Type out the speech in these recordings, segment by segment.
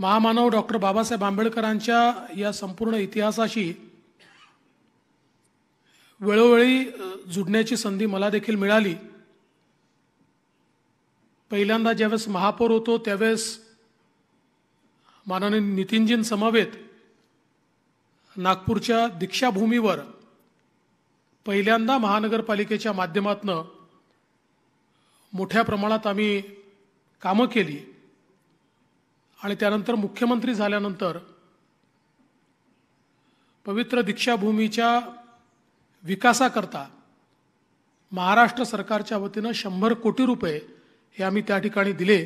महामानव डॉक्टर बाबासाहेब आंबेडकरांच्या या संपूर्ण इतिहासाशी वेळोवेळी जुडण्याची संधी मला देखील मिळाली पहिल्यांदा ज्यावेळेस महापौर होतो त्यावेळेस माननीय नितीनजीं समवेत नागपूरच्या दीक्षाभूमीवर पहिल्यांदा महानगरपालिकेच्या माध्यमातून मोठ्या प्रमाणात आम्ही कामं केली आणि त्यानंतर मुख्यमंत्री झाल्यानंतर पवित्र दीक्षाभूमीच्या विकासाकरता महाराष्ट्र सरकारच्या वतीनं शंभर कोटी रुपये हे आम्ही त्या ठिकाणी दिले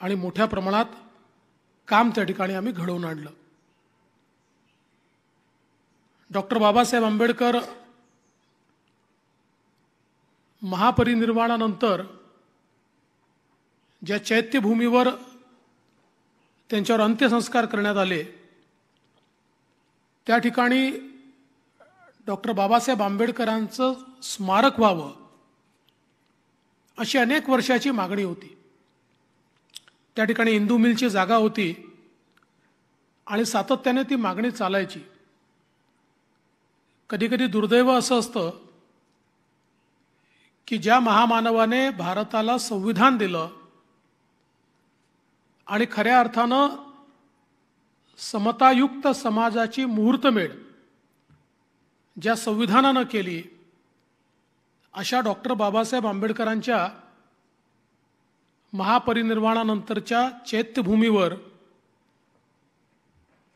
आणि मोठ्या प्रमाणात काम त्या ठिकाणी आम्ही घडवून आणलं डॉक्टर बाबासाहेब आंबेडकर महापरिनिर्वाणानंतर ज्या चैत्यभूमीवर त्यांच्यावर अंत्यसंस्कार करण्यात आले त्या ठिकाणी डॉक्टर बाबासाहेब आंबेडकरांचं स्मारक व्हावं अशी अनेक वर्षाची मागणी होती त्या ठिकाणी इंदू मिलची जागा होती आणि सातत्याने ती मागणी चालायची कधीकधी दुर्दैव असं असतं की ज्या महामानवाने भारताला संविधान दिलं आणि खऱ्या अर्थानं समतायुक्त समाजाची मुहूर्तमेढ ज्या संविधानानं केली अशा डॉक्टर बाबासाहेब आंबेडकरांच्या महापरिनिर्वाणानंतरच्या चैत्यभूमीवर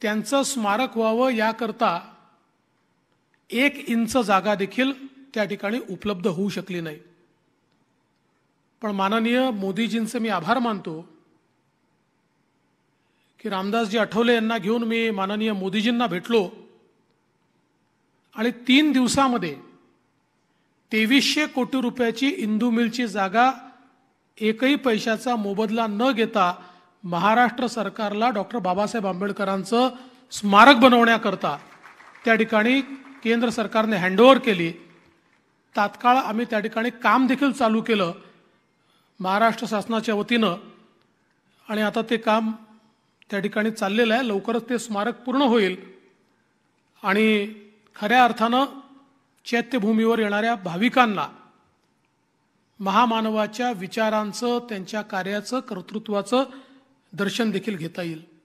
त्यांचं स्मारक व्हावं याकरता एक इंच जागा देखील त्या ठिकाणी उपलब्ध होऊ शकली नाही पण माननीय मोदीजींचे मी आभार मानतो की रामदासजी आठवले यांना घेऊन मी माननीय मोदीजींना भेटलो आणि तीन दिवसामध्ये तेवीसशे कोटी रुपयाची इंदू मिलची जागा एकही पैशाचा मोबदला न घेता महाराष्ट्र सरकारला डॉक्टर बाबासाहेब आंबेडकरांचं स्मारक बनवण्याकरता त्या ठिकाणी केंद्र सरकारने हँडओव्हर केली तात्काळ आम्ही त्या ठिकाणी काम देखील चालू केलं महाराष्ट्र शासनाच्या वतीनं आणि आता ते काम त्या ठिकाणी चाललेलं आहे लवकरच ते स्मारक पूर्ण होईल आणि खऱ्या अर्थानं चैत्यभूमीवर येणाऱ्या भाविकांना महामानवाच्या विचारांचं त्यांच्या कार्याचं कर्तृत्वाचं दर्शन देखील घेता येईल